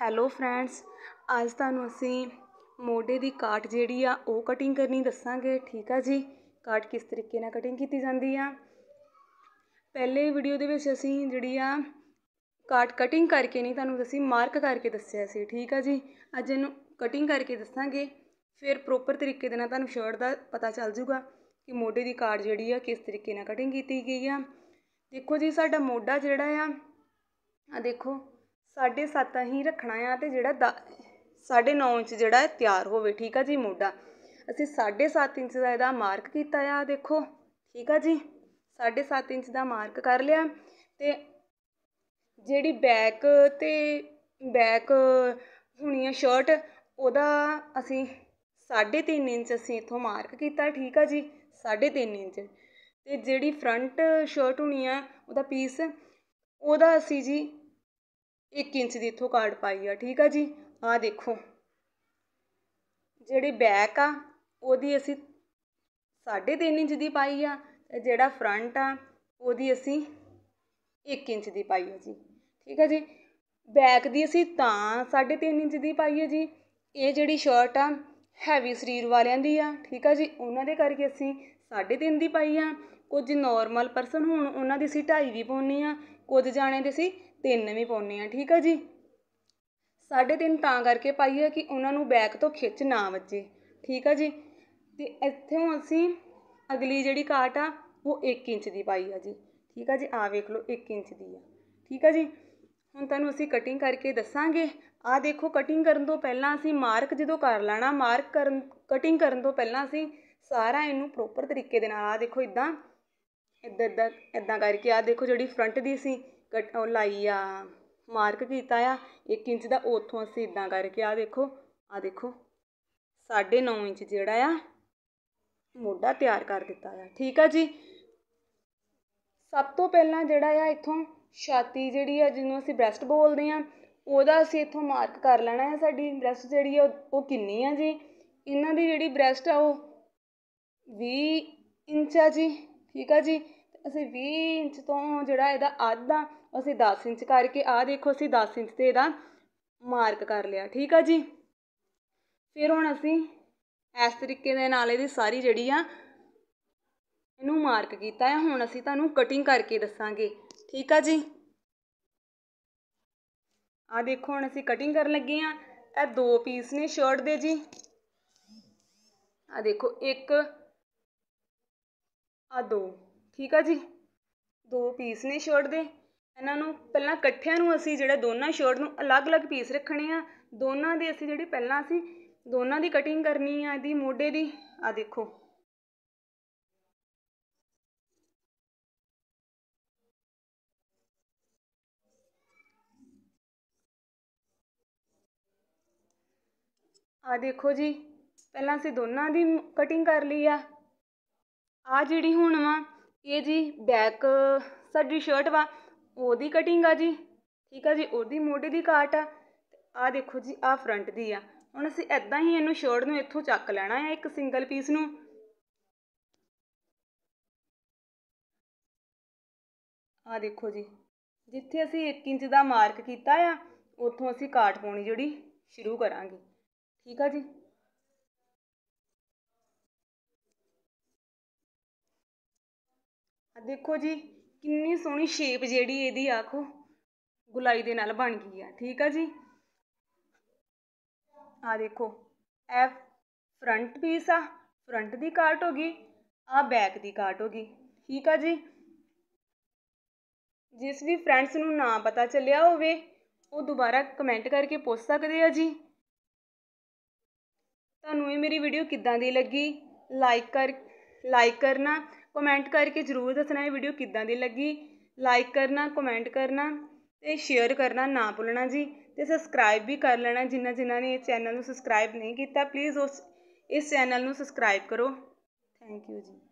hello friends ਅੱਜ ਤੁਹਾਨੂੰ ਅਸੀਂ ਮੋਢੇ ਦੀ ਕਾਟ ਜਿਹੜੀ ਆ ਉਹ ਕਟਿੰਗ ਕਰਨੀ ਦੱਸਾਂਗੇ ਠੀਕ ਆ ਜੀ ਕਾਟ ਕਿਸ ਤਰੀਕੇ ਨਾਲ ਕਟਿੰਗ ਕੀਤੀ ਜਾਂਦੀ ਆ ਪਹਿਲੇ ਵੀਡੀਓ ਦੇ ਵਿੱਚ ਅਸੀਂ ਜਿਹੜੀ ਆ ਕਾਟ ਕਟਿੰਗ ਕਰਕੇ ਨਹੀਂ ਤੁਹਾਨੂੰ ਅਸੀਂ ਮਾਰਕ ਕਰਕੇ ਦੱਸਿਆ ਸੀ ਠੀਕ ਆ ਜੀ ਅੱਜ ਇਹਨੂੰ ਕਟਿੰਗ ਕਰਕੇ ਦੱਸਾਂਗੇ ਫਿਰ ਪ੍ਰੋਪਰ ਤਰੀਕੇ ਦੇ ਨਾਲ ਤੁਹਾਨੂੰ ਸ਼ਰਟ ਦਾ ਪਤਾ ਚੱਲ ਜਾਊਗਾ ਕਿ ਮੋਢੇ ਦੀ ਕਾਟ ਜਿਹੜੀ ਆ ਕਿਸ ਤਰੀਕੇ ਨਾਲ ਕਟਿੰਗ ਕੀਤੀ ਗਈ ਆ ਦੇਖੋ ਜੀ ਸਾਡਾ ਮੋਢਾ ਜਿਹੜਾ ਆ ਆ ਦੇਖੋ ਸਾਢੇ ਸੱਤ ਅਸੀਂ ਰੱਖਣਾ ਆ ਅਤੇ ਜਿਹੜਾ ਦ ਸਾਢੇ ਨੌ ਇੰਚ ਜਿਹੜਾ ਤਿਆਰ ਹੋਵੇ ਠੀਕ ਆ ਜੀ ਮੋਢਾ ਅਸੀਂ ਸਾਢੇ ਸੱਤ ਇੰਚ ਦਾ ਇਹਦਾ ਮਾਰਕ ਕੀਤਾ ਆ ਦੇਖੋ ਠੀਕ ਆ ਜੀ ਸਾਢੇ ਸੱਤ ਇੰਚ ਦਾ ਮਾਰਕ ਕਰ ਲਿਆ ਅਤੇ ਜਿਹੜੀ ਬੈਕ ਅਤੇ ਬੈਕ ਹੋਣੀ ਆ ਸ਼ਰਟ ਉਹਦਾ ਅਸੀਂ ਸਾਢੇ ਤਿੰਨ ਇੰਚ ਅਸੀਂ ਇੱਥੋਂ ਮਾਰਕ ਕੀਤਾ ਠੀਕ ਆ ਜੀ ਸਾਢੇ ਤਿੰਨ ਇੰਚ ਅਤੇ ਜਿਹੜੀ ਫਰੰਟ ਸ਼ਰਟ ਹੋਣੀ ਆ ਉਹਦਾ ਪੀਸ ਉਹਦਾ ਅਸੀਂ ਜੀ 1 ਇੰਚ ਦੀ ਇੱਥੋਂ ਕਾਰਡ ਪਾਈ ਆ ਠੀਕ ਆ ਜੀ ਆ ਦੇਖੋ ਜਿਹੜੀ ਬੈਕ ਆ ਉਹਦੀ ਅਸੀਂ 3.5 ਇੰਚ ਦੀ ਪਾਈ ਆ ਜਿਹੜਾ ਫਰੰਟ ਆ ਉਹਦੀ ਅਸੀਂ 1 ਇੰਚ ਦੀ ਪਾਈ ਆ ਜੀ ਠੀਕ ਆ ਜੀ ਬੈਕ ਦੀ ਅਸੀਂ ਤਾਂ 3.5 ਇੰਚ ਦੀ ਪਾਈ ਆ ਜੀ ਇਹ ਜਿਹੜੀ ਸ਼ਰਟ ਆ ਹੈਵੀ ਸਰੀਰ ਵਾਲਿਆਂ ਦੀ ਆ ਠੀਕ ਆ ਜੀ ਉਹਨਾਂ ਦੇ ਕਰਕੇ ਅਸੀਂ 3.5 ਦੀ ਪਾਈ ਆ ਕੁਝ ਨੋਰਮਲ ਪਰਸਨ ਹੁਣ ਉਹਨਾਂ ਦੀ ਅਸੀਂ ਢਾਈ ਵੀ ਪਾਉਂਦੇ ਹਾਂ ਕੁਝ ਜਾਣੇ ਦੇ ਅਸੀਂ ਤਿੰਨ ਵੀ ਪਾਉਂਦੇ ਹਾਂ ਠੀਕ ਆ ਜੀ ਸਾਢੇ ਤਿੰਨ ਤਾਂ ਕਰਕੇ ਪਾਈ ਹੈ ਕਿ ਉਹਨਾਂ ਨੂੰ ਬੈਕ ਤੋਂ ਖਿੱਚ ਨਾ ਵੱਜੇ ਠੀਕ ਆ ਜੀ ਤੇ ਇੱਥੋਂ ਅਸੀਂ ਅਗਲੀ ਜਿਹੜੀ ਕਾਟ ਆ ਉਹ 1 ਇੰਚ ਦੀ ਪਾਈ ਆ ਜੀ ਠੀਕ ਆ ਜੀ ਆ ਵੇਖ ਲਓ 1 ਇੰਚ ਦੀ ਆ ਠੀਕ ਆ ਜੀ ਹੁਣ ਤੁਹਾਨੂੰ ਅਸੀਂ ਕਟਿੰਗ ਕਰਕੇ ਦੱਸਾਂਗੇ ਆ ਦੇਖੋ ਕਟਿੰਗ ਕਰਨ ਤੋਂ ਪਹਿਲਾਂ ਅਸੀਂ ਮਾਰਕ ਜਦੋਂ ਕਰ ਲੈਣਾ ਮਾਰਕ ਕਰਨ ਕਟਿੰਗ ਕਰਨ ਤੋਂ ਪਹਿਲਾਂ ਅਸੀਂ ਸਾਰਾ ਇਹਨੂੰ ਪ੍ਰੋਪਰ ਤਰੀਕੇ ਦੇ ਨਾਲ ਆ ਦੇਖੋ ਇਦਾਂ ਇੱਦਾਂ ਇੱਦਾਂ ਇੱਦਾਂ ਕਰਕੇ ਆਹ ਦੇਖੋ ਜਿਹੜੀ ਫਰੰਟ ਦੀ ਸੀ ਕਟ ਉਹ ਲਾਈ ਆ ਮਾਰਕ ਕੀਤਾ ਆ ਇੱਕ ਇੰਚ ਦਾ ਉੱਥੋਂ ਅਸੀਂ ਇੱਦਾਂ ਕਰਕੇ ਆਹ ਦੇਖੋ ਆਹ ਦੇਖੋ ਸਾਢੇ ਨੌ ਇੰਚ ਜਿਹੜਾ ਆ ਮੋਢਾ ਤਿਆਰ ਕਰ ਦਿੱਤਾ ਆ ਠੀਕ ਆ ਜੀ ਸਭ ਤੋਂ ਪਹਿਲਾਂ ਜਿਹੜਾ ਆ ਇੱਥੋਂ ਛਾਤੀ ਜਿਹੜੀ ਆ ਜਿਹਨੂੰ ਅਸੀਂ ਬ੍ਰੈਸਟ ਬੋਲਦੇ ਆ ਉਹਦਾ ਅਸੀਂ ਇੱਥੋਂ ਮਾਰਕ ਕਰ ਲੈਣਾ ਹੈ ਸਾਡੀ ਬ੍ਰੈਸਟ ਜਿਹੜੀ ਆ ਉਹ ਕਿੰਨੀ ਆ ਜੀ ਇਹਨਾਂ ਦੀ ਜਿਹੜੀ ਬ੍ਰੈਸਟ ਆ ਉਹ 20 ਇੰਚ ਆ ਜੀ ਠੀਕ ਆ ਜੀ ਅਸੀਂ 20 ਇੰਚ ਤੋਂ ਜਿਹੜਾ ਇਹਦਾ ਅੱਧਾ ਅਸੀਂ 10 ਇੰਚ ਕਰਕੇ ਆਹ ਦੇਖੋ ਅਸੀਂ 10 ਇੰਚ ਤੇ ਇਹਦਾ ਮਾਰਕ ਕਰ ਲਿਆ ਠੀਕ ਆ ਜੀ ਫਿਰ ਹੁਣ ਅਸੀਂ ਇਸ ਤਰੀਕੇ ਦੇ ਨਾਲ ਇਹਦੀ ਸਾਰੀ ਜਿਹੜੀ ਆ ਇਹਨੂੰ ਮਾਰਕ ਕੀਤਾ ਹੈ ਹੁਣ ਅਸੀਂ ਤੁਹਾਨੂੰ ਕਟਿੰਗ ਕਰਕੇ ਦੱਸਾਂਗੇ ਠੀਕ ਆ ਜੀ ਆ ਦੇਖੋ ਹੁਣ ਅਸੀਂ ਕਟਿੰਗ ਕਰਨ ਲੱਗੇ ਆ ਇਹ ਦੋ ਪੀਸ ਨੇ ਸ਼ਰਟ ਦੇ ਜੀ ਆ ਦੇਖੋ ਇੱਕ ਆ ਦੋ ਠੀਕ ਆ ਜੀ ਦੋ ਪੀਸ ਨੇ ਸ਼ਰਟ ਦੇ ਇਹਨਾਂ ਨੂੰ ਪਹਿਲਾਂ ਇਕੱਠਿਆਂ ਨੂੰ ਅਸੀਂ ਜਿਹੜਾ ਦੋਨਾਂ ਸ਼ਰਟ ਨੂੰ ਅਲੱਗ-ਅਲੱਗ ਪੀਸ ਰੱਖਣੇ ਆ ਦੋਨਾਂ ਦੇ ਅਸੀਂ ਜਿਹੜੇ ਪਹਿਲਾਂ ਅਸੀਂ ਦੋਨਾਂ ਦੀ ਕਟਿੰਗ ਕਰਨੀ ਆ ਇਹਦੀ ਮੋਢੇ ਦੀ ਆ ਦੇਖੋ ਆ ਦੇਖੋ ਜੀ ਪਹਿਲਾਂ ਅਸੀਂ ਦੋਨਾਂ ਦੀ ਕਟਿੰਗ ਕਰ ਲਈ ਆ ਆਹ ਜਿਹੜੀ ਹੁਣ ਵਾ ਇਹ ਜੀ ਬੈਕ ਸਾਡੀ ਸ਼ਰਟ ਵਾ ਉਹਦੀ ਕਟਿੰਗ ਆ ਜੀ ਠੀਕ ਆ ਜੀ ਉਹਦੀ ਮੋਢੇ ਦੀ ਕਾਟ ਆ ਆਹ ਦੇਖੋ ਜੀ ਆਹ ਫਰੰਟ ਦੀ ਆ ਹੁਣ ਅਸੀਂ ਇਦਾਂ ਹੀ ਇਹਨੂੰ ਸ਼ਰਟ ਨੂੰ ਇੱਥੋਂ ਚੱਕ ਲੈਣਾ ਆ ਇੱਕ ਸਿੰਗਲ ਪੀਸ ਨੂੰ ਆ ਦੇਖੋ ਜੀ ਜਿੱਥੇ ਅਸੀਂ 1 ਇੰਚ ਦਾ ਮਾਰਕ ਕੀਤਾ ਆ ਉੱਥੋਂ ਅਸੀਂ ਕਾਟ ਪਾਉਣੀ ਜਿਹੜੀ ਸ਼ੁਰੂ ਕਰਾਂਗੇ ਠੀਕ ਆ ਜੀ ਆ ਦੇਖੋ ਜੀ ਕਿੰਨੀ ਸੋਹਣੀ ਸ਼ੇਪ ਜਿਹੜੀ ਇਹਦੀ ਆਖੋ ਗੁਲਾਈ ਦੇ ਨਾਲ ਬਣ ਗਈ ਆ ਠੀਕ ਆ ਜੀ ਆ ਦੇਖੋ ਐਫ ਫਰੰਟ ਪੀਸ ਆ ਫਰੰਟ ਦੀ ਕਾਟ ਹੋ ਗਈ ਆ ਬੈਕ ਦੀ ਕਾਟ ਹੋ ਗਈ ਠੀਕ ਆ ਜੀ ਜਿਸ ਵੀ ਫਰੈਂਡਸ ਨੂੰ ਨਾ ਪਤਾ ਚੱਲਿਆ ਹੋਵੇ ਉਹ ਦੁਬਾਰਾ ਕਮੈਂਟ ਕਰਕੇ ਪੁੱਛ ਸਕਦੇ ਆ ਜੀ ਤੁਹਾਨੂੰ ਇਹ ਮੇਰੀ ਵੀਡੀਓ ਕਿੱਦਾਂ ਦੀ ਲੱਗੀ ਲਾਈਕ ਕਰ ਲਾਈਕ ਕਰਨਾ ਕਮੈਂਟ ਕਰਕੇ ਜ਼ਰੂਰ ਦੱਸਣਾ ਇਹ ਵੀਡੀਓ ਕਿੱਦਾਂ ਦੀ ਲੱਗੀ ਲਾਈਕ ਕਰਨਾ ਕਮੈਂਟ ਕਰਨਾ ਤੇ ਸ਼ੇਅਰ ਕਰਨਾ ਨਾ ਭੁੱਲਣਾ ਜੀ ਤੇ ਸਬਸਕ੍ਰਾਈਬ ਵੀ ਕਰ ਲੈਣਾ ਜਿਨ੍ਹਾਂ ਜਿਨ੍ਹਾਂ ਨੇ ਇਹ ਚੈਨਲ ਨੂੰ ਸਬਸਕ੍ਰਾਈਬ ਨਹੀਂ ਕੀਤਾ ਪਲੀਜ਼ ਉਸ ਇਸ ਚੈਨਲ ਨੂੰ ਸਬਸਕ੍ਰਾਈਬ ਕਰੋ ਥੈਂਕ ਯੂ ਜੀ